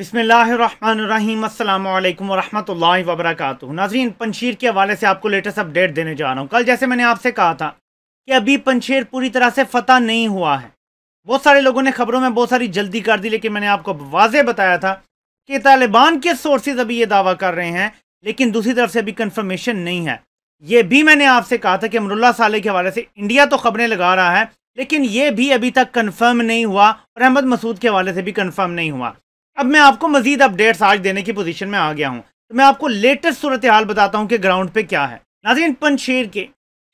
बिसमीम अल्लाम वरहमल वबरक नाजरीन पंशीर के हवाले से आपको लेटेस्ट अपडेट देने जा रहा हूँ कल जैसे मैंने आपसे कहा था कि अभी पंशीर पूरी तरह से फतह नहीं हुआ है बहुत सारे लोगों ने खबरों में बहुत सारी जल्दी कर दी लेकिन मैंने आपको वाजे बताया था कि तालिबान के सोर्सेज अभी ये दावा कर रहे हैं लेकिन दूसरी तरफ से अभी कन्फर्मेशन नहीं है ये भी मैंने आपसे कहा था कि अमरुल्ला साले के हवाले से इंडिया तो खबरें लगा रहा है लेकिन ये भी अभी तक कन्फर्म नहीं हुआ और अहमद मसूद के हवाले से भी कन्फर्म नहीं हुआ अब मैं आपको मजीद अपडेट्स आज देने की पोजीशन में आ गया हूँ तो मैं आपको लेटेस्ट सूरत हाल बताता हूँ कि ग्राउंड पे क्या है नाजीन पंशेर के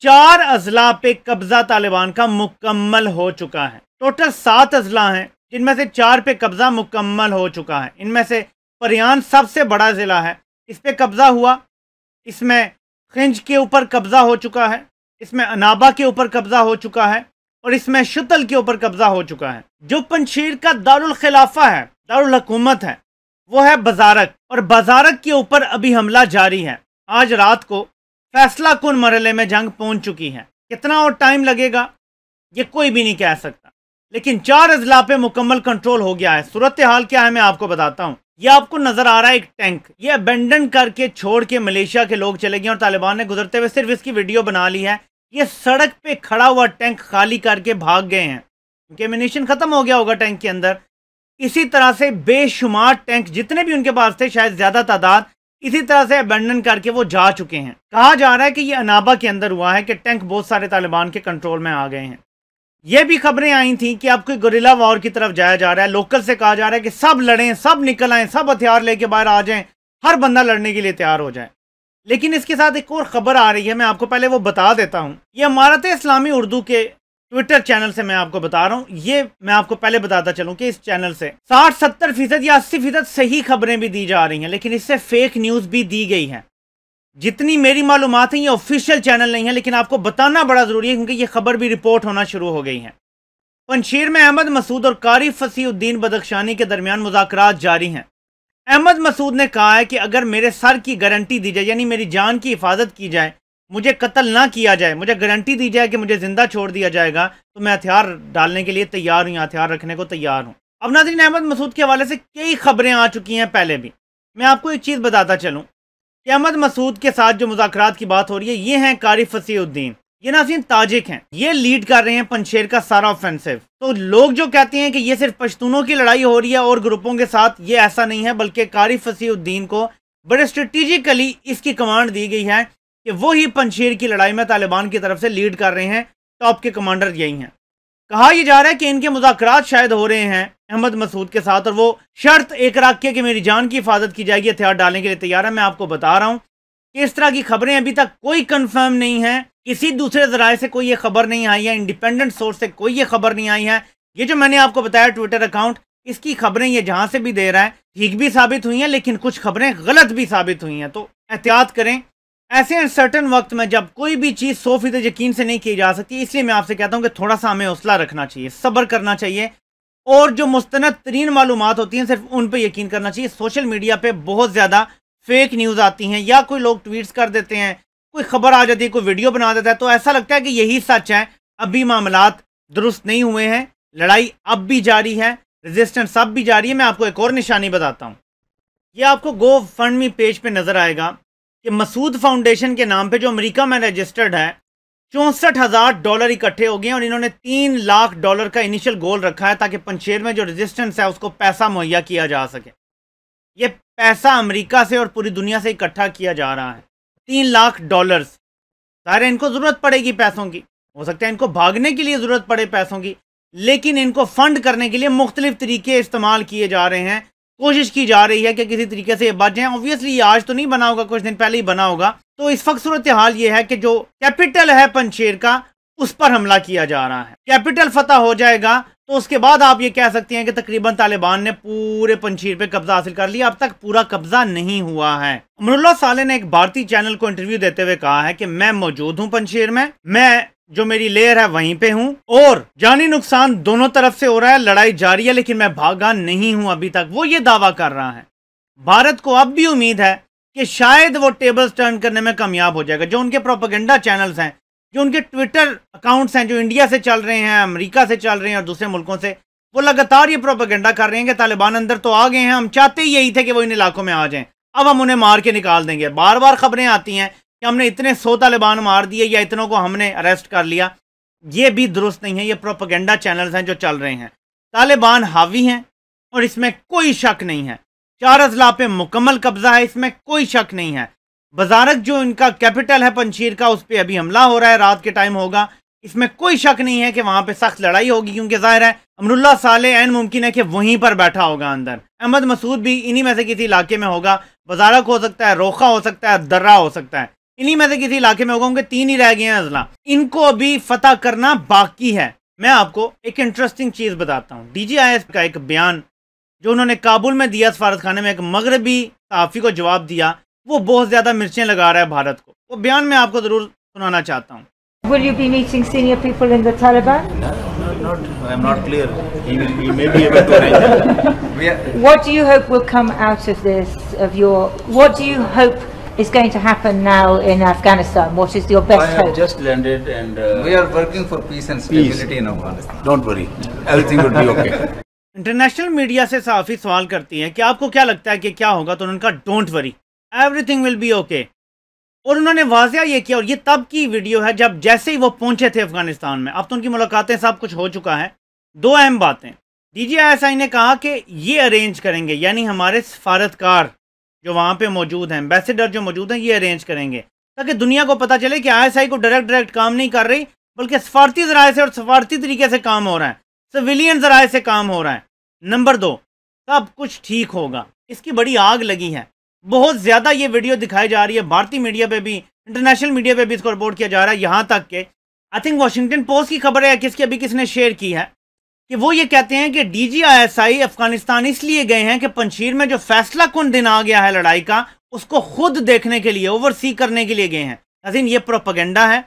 चार अजला पे कब्जा तालिबान का मुकम्मल हो चुका है टोटल सात अजला हैं जिनमें से चार पे कब्जा मुकम्मल हो चुका है इनमें से परियान सबसे बड़ा ज़िला है इस पे कब्जा हुआ इसमें खिंज के ऊपर कब्जा हो चुका है इसमें अनाबा के ऊपर कब्जा हो चुका है और इसमें शुतल के ऊपर कब्जा हो चुका है जो पंशीर का दारुल खिलाफा है दारुल हकूमत है वो है बाजारक और बाजारक के ऊपर अभी हमला जारी है आज रात को फैसला कन मरले में जंग पहुंच चुकी है कितना और टाइम लगेगा ये कोई भी नहीं कह सकता लेकिन चार अजला पे मुकम्मल कंट्रोल हो गया है सूरत हाल क्या है मैं आपको बताता हूँ ये आपको नजर आ रहा है एक टैंक ये अबेंडन करके छोड़ के मलेशिया के लोग चले गए और तालिबान ने गुजरते हुए सिर्फ इसकी वीडियो बना ली है ये सड़क पे खड़ा हुआ टैंक खाली करके भाग गए हैं उनके ख़त्म हो गया होगा टैंक के अंदर इसी तरह से बेशुमार टैंक जितने भी उनके पास थे शायद ज़्यादा तादाद इसी तरह से अबेंडन करके वो जा चुके हैं कहा जा रहा है कि ये अनाबा के अंदर हुआ है कि टैंक बहुत सारे तालिबान के कंट्रोल में आ गए हैं ये भी खबरें आई थी कि आपको गोरिला वॉर की तरफ जाया जा रहा है लोकल से कहा जा रहा है कि सब लड़ें सब निकल आए सब हथियार लेके बाहर आ जाए हर बंदा लड़ने के लिए तैयार हो जाए लेकिन इसके साथ एक और ख़बर आ रही है मैं आपको पहले वो बता देता हूँ ये इमारत इस्लामी उर्दू के ट्विटर चैनल से मैं आपको बता रहा हूँ ये मैं आपको पहले बताता चलूँ कि इस चैनल से साठ सत्तर फीसद या अस्सी फीसद सही खबरें भी दी जा रही हैं लेकिन इससे फेक न्यूज़ भी दी गई हैं जितनी मेरी मालूम है ये ऑफिशियल चैनल नहीं है लेकिन आपको बताना बड़ा ज़रूरी है क्योंकि ये खबर भी रिपोर्ट होना शुरू हो गई है पंशीर में अहमद मसूद और कारी फसीउद्दीन बदखशानी के दरमियान मुजाकर जारी हैं अहमद मसूद ने कहा है कि अगर मेरे सर की गारंटी दी जाए यानी मेरी जान की हिफाजत की जाए मुझे कत्ल ना किया जाए मुझे गारंटी दी जाए कि मुझे ज़िंदा छोड़ दिया जाएगा तो मैं हथियार डालने के लिए तैयार हूँ हथियार रखने को तैयार हूँ अब नाजरीन अहमद मसूद के हवाले से कई खबरें आ चुकी हैं पहले भी मैं आपको एक चीज़ बताता चलूँ कि अहमद मसूद के साथ जो मुजाकर की बात हो रही है ये हैं कारी फसीउद्दीन ये नाजीन ताजिक हैं ये लीड कर रहे हैं पंशेर का सारा ऑफेंसिव तो लोग जो कहते हैं कि ये सिर्फ पश्तूनों की लड़ाई हो रही है और ग्रुपों के साथ ये ऐसा नहीं है बल्कि कारी उद्दीन को बड़े स्ट्रेटिजिकली इसकी कमांड दी गई है कि वो ही पंशेर की लड़ाई में तालिबान की तरफ से लीड कर रहे हैं टॉप के कमांडर यही हैं कहा यह जा रहा है कि इनके मुजाकर शायद हो रहे हैं अहमद मसूद के साथ और वो शर्त एक रख के कि मेरी जान की हिफाजत की जाएगी हथियार डालने के लिए तैयार है मैं आपको बता रहा हूँ इस तरह की खबरें अभी तक कोई कंफर्म नहीं है किसी दूसरे जराए से कोई ये खबर नहीं आई है इंडिपेंडेंट सोर्स से कोई ये खबर नहीं आई है ये जो मैंने आपको बताया ट्विटर अकाउंट इसकी खबरें ये जहां से भी दे रहा है ठीक भी साबित हुई हैं लेकिन कुछ खबरें गलत भी साबित हुई हैं तो एहतियात करें ऐसे अनसर्टन वक्त में जब कोई भी चीज़ सौ फीसद यकीन से नहीं की जा सकती इसलिए मैं आपसे कहता हूँ कि थोड़ा सा हमें हौसला रखना चाहिए सब्र करना चाहिए और जो मुस्ंद तरीन मालूम होती हैं सिर्फ उन पर यकीन करना चाहिए सोशल मीडिया पर बहुत ज़्यादा फेक न्यूज़ आती हैं या कोई लोग ट्वीट्स कर देते हैं कोई खबर आ जाती है कोई वीडियो बना देता है तो ऐसा लगता है कि यही सच है अभी मामला दुरुस्त नहीं हुए हैं लड़ाई अब भी जारी है रेजिस्टेंस अब भी जारी है मैं आपको एक और निशानी बताता हूँ ये आपको गो फंड मी पेज पे नज़र आएगा कि मसूद फाउंडेशन के नाम पे जो अमेरिका में रजिस्टर्ड है चौंसठ हज़ार डॉलर इकट्ठे हो गए और इन्होंने तीन लाख डॉलर का इनिशियल गोल रखा है ताकि पंचेर में जो रेजिस्टेंस है उसको पैसा मुहैया किया जा सके ये पैसा अमेरिका से और पूरी दुनिया से इकट्ठा किया जा रहा है तीन लाख डॉलर्स सारे इनको ज़रूरत पड़ेगी पैसों की हो सकता है इनको भागने के लिए ज़रूरत पड़े पैसों की लेकिन इनको फंड करने के लिए मुख्तलिफ तरीके इस्तेमाल किए जा रहे हैं कोशिश की जा रही है कि किसी तरीके से ये बच जाए ऑब्वियसली ये आज तो नहीं बना होगा कुछ दिन पहले ही बना होगा तो इस वक्त सूरत हाल ये है कि जो कैपिटल है पंचेर का उस पर हमला किया जा रहा है कैपिटल फतह हो जाएगा तो उसके बाद आप ये कह सकते हैं कि तकरीबन तालिबान ने पूरे पंशीर पे कब्जा हासिल कर लिया अब तक पूरा कब्जा नहीं हुआ है अमरुल्ला साले ने एक भारतीय चैनल को इंटरव्यू देते हुए कहा है कि मैं मौजूद हूँ पंशीर में मैं जो मेरी लेयर है वहीं पे हूँ और जानी नुकसान दोनों तरफ से हो रहा है लड़ाई जारी है लेकिन मैं भागा नहीं हूँ अभी तक वो ये दावा कर रहा है भारत को अब भी उम्मीद है कि शायद वो टेबल्स टर्न करने में कामयाब हो जाएगा जो उनके प्रोपोगंडा चैनल्स हैं जो उनके ट्विटर अकाउंट्स हैं जो इंडिया से चल रहे हैं अमेरिका से चल रहे हैं और दूसरे मुल्कों से वो लगातार ये प्रोपागेंडा कर रहे हैं कि तालिबान अंदर तो आ गए हैं हम चाहते ही यही थे कि वो इन इलाकों में आ जाएं अब हम उन्हें मार के निकाल देंगे बार बार खबरें आती हैं कि हमने इतने सौ तालिबान मार दिए या इतनों को हमने अरेस्ट कर लिया ये भी दुरुस्त नहीं है ये प्रोपागेंडा चैनल्स हैं जो चल रहे हैं तालिबान हावी हैं और इसमें कोई शक नहीं है चार अजला पे मुकम्मल कब्जा है इसमें कोई शक नहीं है बजारक जो इनका कैपिटल है पंशीर का उस पर अभी हमला हो रहा है रात के टाइम होगा इसमें कोई शक नहीं है कि वहाँ पे सख्त लड़ाई होगी क्योंकि जाहिर है अमरुल्ला साले एन मुमकिन है कि वहीं पर बैठा होगा अंदर अहमद मसूद भी इन्हीं में से किसी इलाके में होगा बजारक हो सकता है रोखा हो सकता है दर्रा हो सकता है इन्हीं में से किसी इलाके में होगा उनके तीन ही रह गए हैं अजला इनको अभी फतेह करना बाकी है मैं आपको एक इंटरेस्टिंग चीज़ बताता हूँ डी का एक बयान जो उन्होंने काबुल में दिया सफारत खाने में एक मगरबी साफी को जवाब दिया वो बहुत ज़्यादा मिर्चें लगा रहा है भारत को वो बयान मैं आपको ज़रूर सुनाना चाहता हूँ Will you be meeting senior people in the Taliban? No, no, not. I'm not clear. He, will, he may be able to arrange. what do you hope will come out of this? Of your, what do you hope is going to happen now in Afghanistan? What is your best hope? I have hope? just landed, and uh, we are working for peace and stability peace. in Afghanistan. Don't worry, everything will be okay. International media से सहाफ़ी सवाल करती है कि आपको क्या लगता है कि क्या होगा तो उन्होंने कहा don't worry everything will be okay और उन्होंने वाजिया ये किया और ये तब की वीडियो है जब जैसे ही वो पहुंचे थे अफगानिस्तान में अब तो उनकी मुलाकातें सब कुछ हो चुका है दो अहम बातें डीजीआईएसआई ने कहा कि ये अरेंज करेंगे यानी हमारे सफारतकार जो वहाँ पे मौजूद हैं एम्बेसडर जो मौजूद हैं ये अरेंज करेंगे ताकि दुनिया को पता चले कि आई को डायरेक्ट डायरेक्ट काम नहीं कर रही बल्कि सफारती जराए से और सफारती तरीके से काम हो रहा है सिविलियन जराए से काम हो रहा है नंबर दो सब कुछ ठीक होगा इसकी बड़ी आग लगी है बहुत ज़्यादा ये वीडियो दिखाई जा रही है भारतीय मीडिया पे भी इंटरनेशनल मीडिया पे भी इसको रिपोर्ट किया जा रहा है यहाँ तक के आई थिंक वाशिंगटन पोस्ट की खबर है किसकी अभी किसने शेयर की है कि वो ये कहते हैं कि D I S I Afghanistan इसलिए गए हैं कि पंशीर में जो फैसला कौन दिन आ गया है लड़ाई का उसको खुद देखने के लिए ओवरसी करने के लिए गए हैं हसीन ये प्रोपगेंडा है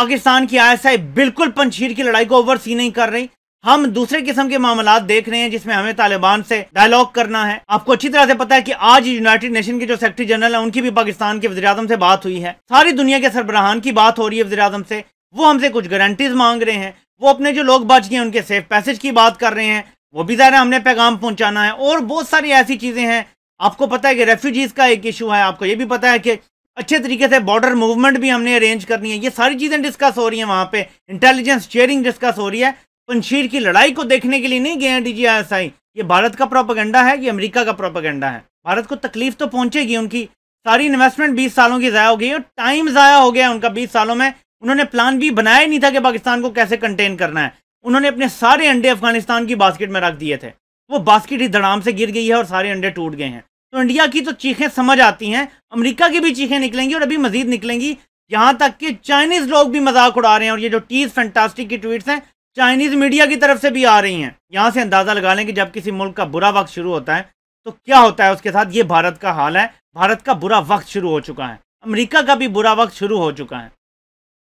पाकिस्तान की आई बिल्कुल पंशीर की लड़ाई को ओवरसी नहीं कर रही हम दूसरे किस्म के मामला देख रहे हैं जिसमें हमें तालिबान से डायलॉग करना है आपको अच्छी तरह से पता है कि आज यूनाइटेड नेशन के जो सेक्रेटरी जनरल है उनकी भी पाकिस्तान के वजी से बात हुई है सारी दुनिया के सरबराहान की बात हो रही है वजी से वो हमसे कुछ गारंटीज मांग रहे हैं वो अपने जो लोग बच गए उनके सेफ पैसेज की बात कर रहे हैं वो भी ज़रा हमने पैगाम पहुंचाना है और बहुत सारी ऐसी चीज़ें हैं आपको पता है कि रेफ्यूजीज़ का एक इशू है आपको ये भी पता है कि अच्छे तरीके से बॉर्डर मूवमेंट भी हमने अरेंज करनी है ये सारी चीज़ें डिस्कस हो रही हैं वहाँ पे इंटेलिजेंस शेयरिंग डिस्कस हो रही है पंशीर की लड़ाई को देखने के लिए नहीं गए हैं डीजीआईएसआई ये भारत का प्रोपागेंडा है ये अमेरिका का प्रोपागेंडा है भारत को तकलीफ तो पहुंचेगी उनकी सारी इन्वेस्टमेंट 20 सालों की ज़ाया हो गई और टाइम ज़ाया हो गया उनका 20 सालों में उन्होंने प्लान भी बनाया ही नहीं था कि पाकिस्तान को कैसे कंटेन करना है उन्होंने अपने सारे अंडे अफगानिस्तान की बास्केट में रख दिए थे वो बास्केट ही धड़ाम से गिर गई है और सारे अंडे टूट गए हैं तो इंडिया की तो चीखें समझ आती हैं अमरीका की भी चीखें निकलेंगी और अभी मजीद निकलेंगी यहाँ तक कि चाइनीज लोग भी मजाक उड़ा रहे हैं और ये जो टीज फैंटास्टिक की ट्वीट्स हैं चाइनीज मीडिया की तरफ से भी आ रही हैं यहाँ से अंदाजा लगा लें कि जब किसी मुल्क का बुरा वक्त शुरू होता है तो क्या होता है उसके साथ ये भारत का हाल है भारत का बुरा वक्त शुरू हो चुका है अमरीका का भी बुरा वक्त शुरू हो चुका है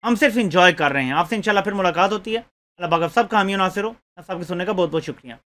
हम सिर्फ इंजॉय कर रहे हैं आपसे इंशाल्लाह फिर मुलाकात होती है अल्लाह बाग सब खामियों नासिर हो सबके सुनने का बहुत बहुत शुक्रिया